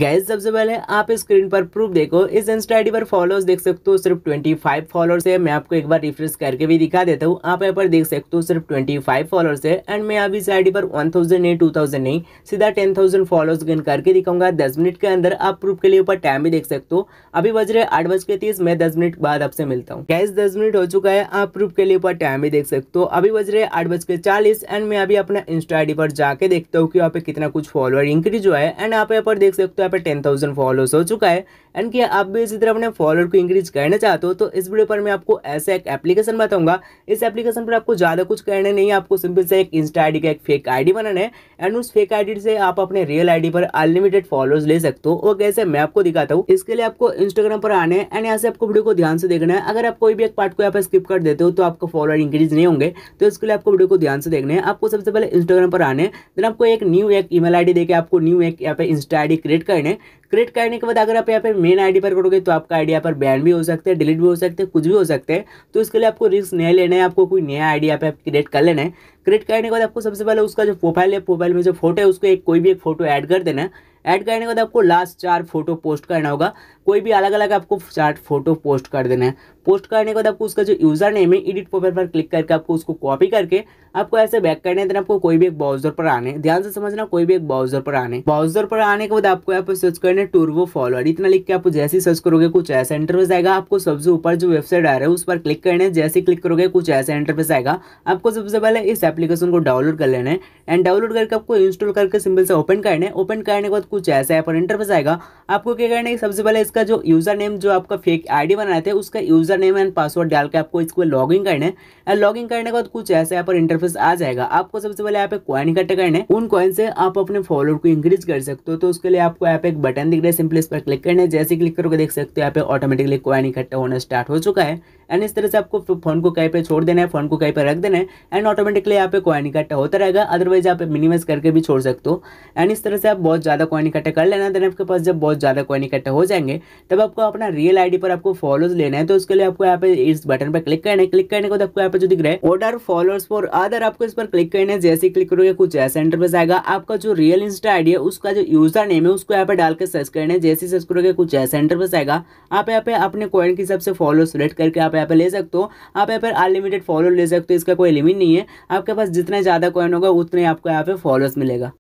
gas सबसे पहले आप स्क्रीन पर प्रूफ देखो इस इंस्टा आई पर फॉलोअर्स देख सकते हो सिर्फ 25 फॉलोअर्स है मैं आपको एक बार रिफ्रेश करके भी दिखा देता हूँ आप यहाँ पर देख सकते हो सिर्फ 25 फॉलोअर्स है एंड मैं अभी इस डी पर 1000 नहीं थाउजेंड नहीं सीधा 10000 फॉलोअर्स गेन करके दिखाऊंगा दस मिनट के अंदर आप प्रूफ के लिए ऊपर टाइम भी देख सकते हो अभी बज रहे आठ बज के तीस मैं दस मिनट बाद आपसे मिलता हूँ गैस दस मिनट हो चुका है आप प्रूफ के लिए ऊपर टाइम भी देख सकते हो अभी बज रहे आठ बज के चालीस एंड मैं अभी अपना इंस्टा आईडी पर जाके देखता हूँ कि यहाँ पे कितना कुछ फॉलोअर इंक्रीज हुआ है एंड आप यहाँ पर देख सकते हो यहाँ पे टेन थाउजेंड फॉलोअर्स हो चुका है एंड क्या आप भी इसी तरह अपने फॉलोअर को इंक्रीज करना चाहते हो तो इस वीडियो पर मैं आपको ऐसा एक एप्लीकेशन बताऊंगा इस एप्लीकेशन पर आपको ज़्यादा कुछ करना नहीं है आपको सिंपल से एक इंस्टा आई का एक फेक आई बनाना है एंड उस फेक आई से आप अपने रियल आई पर अनलिमिटेड फॉलोअर्स ले सकते हो और कैसे मैं आपको दिखाता हूँ इसके लिए आपको इंस्टाग्राम पर आने एंड यहाँ से आपको वीडियो को ध्यान से देखना है अगर आप कोई भी एक पार्ट को यहाँ पर स्किप कर देते हो तो आपको फॉलोअर इंक्रीज नहीं होंगे तो इसके लिए आपको वीडियो को ध्यान से देखना है आपको सबसे पहले इंस्टाग्राम पर आने देन आपको एक न्यू एक ईमेल आईडी देके आपको न्यू एक यहाँ पे इंस्टा आईडी क्रिएट कर कॉइन है क्रिएट करने के बाद अगर आप यहाँ पर मेन आईडी पर करोगे तो आपका आईडी यहाँ पर बैन भी हो सकता है डिलीट भी हो सकते हैं कुछ भी हो सकते हैं तो इसके लिए आपको रिस्क नहीं लेना है आपको कोई नया आईडी यहाँ पे क्रिएट कर लेना है क्रिएट करने के बाद आपको सबसे पहले उसका जो प्रोफाइल है प्रोफाइल में जो फोटो है उसको एक कोई भी एक फोटो ऐड कर देना है ऐड करने के बाद आपको लास्ट चार फोटो पोस्ट करना होगा कोई भी अलग अलग आपको चार फोटो पोस्ट कर देना है पोस्ट करने के बाद आपको उसका जो यूज़र नेम है एडिट प्रोफाइल पर क्लिक करके आपको उसको कॉपी करके आपको ऐसे बैक करने देना आपको कोई भी एक ब्राउजर पर आने ध्यान से समझना कोई भी एक ब्राउजर पर आने ब्राउजर पर आने के बाद आपको यहाँ पर सर्च करना टूर वो फॉलोअर इतना लिख के आप जैसे ही सर्च करोगे कुछ ऐसा पर आएगा आपको सबसे ऊपर जो वेबसाइट आ रहा है उस पर क्लिक करना है जैसे क्लिक करोगे कुछ ऐसा पर आएगा आपको सबसे पहले इस एप्लीकेशन को डाउनलोड कर लेना है एंड डाउनलोड करके आपको इंस्टॉल करके सिंपल से ओपन करना है ओपन करने के बाद कुछ ऐसा है पर इंटरफेस आएगा आपको क्या करना है सबसे पहले इसका जो यूज़र नेम जो आपका फेक आईडी बनाया था उसका यूज़र नेम एंड पासवर्ड डाल के आपको इसको इन करना है लॉग इन करने के बाद कुछ ऐसा यहाँ पर इंटरफेस आ जाएगा आपको सबसे पहले यहाँ पे कॉइन इकट्ठे करना है उन कॉइन से आप अपने फॉलोअर को इंक्रीज कर सकते हो तो उसके लिए आपको यहाँ पे एक बटन दिख रहा है सिंपली इस पर क्लिक करना है जैसे क्लिक करोगे देख सकते हो यहाँ पे ऑटोमेटिकली कॉइन इकट्ठा होना स्टार्ट हो चुका है एंड इस तरह से आपको फोन को कहीं पे छोड़ देना है फोन को कहीं पे रख देना है एंड ऑटोमेटिकली यहाँ पे कॉइन इकट्ठा होता रहेगा अदरवाइज आप मिनिमाइज करके भी छोड़ सकते हो एंड इस तरह से आप बहुत ज़्यादा कॉइन इकट्ठा कर लेना देन आपके पास जब बहुत ज़्यादा कॉइन इकट्ठा हो जाएंगे तब आपको अपना रियल आई पर आपको फॉलोज लेना है तो उसके लिए आपको यहाँ पे इस बटन पर क्लिक करना है क्लिक करने के बाद आपको यहाँ पे जो दिख रहा है ऑर्डर फॉलोअर्स फॉर अदर आपको इस पर क्लिक करना है जैसे क्लिक करोगे कुछ ऐसा इंटरफेस आएगा आपका जो रियल इंस्टा आई है उसका जो यूजर नेम है उसको यहाँ पे डाल के सर्च करना है जैसे सर्च करोगे कुछ ऐसा इंटरफेस आएगा आप यहाँ पे अपने कॉइन के हिसाब से फॉलो सेलेक्ट करके आप यहाँ पर ले सकते हो आप यहाँ पर अनलिमिटेड फॉलो ले सकते हो इसका कोई लिमिट नहीं है आपके पास जितना ज़्यादा कॉइन होगा उतने आपको यहाँ पे फॉलोअर्स मिलेगा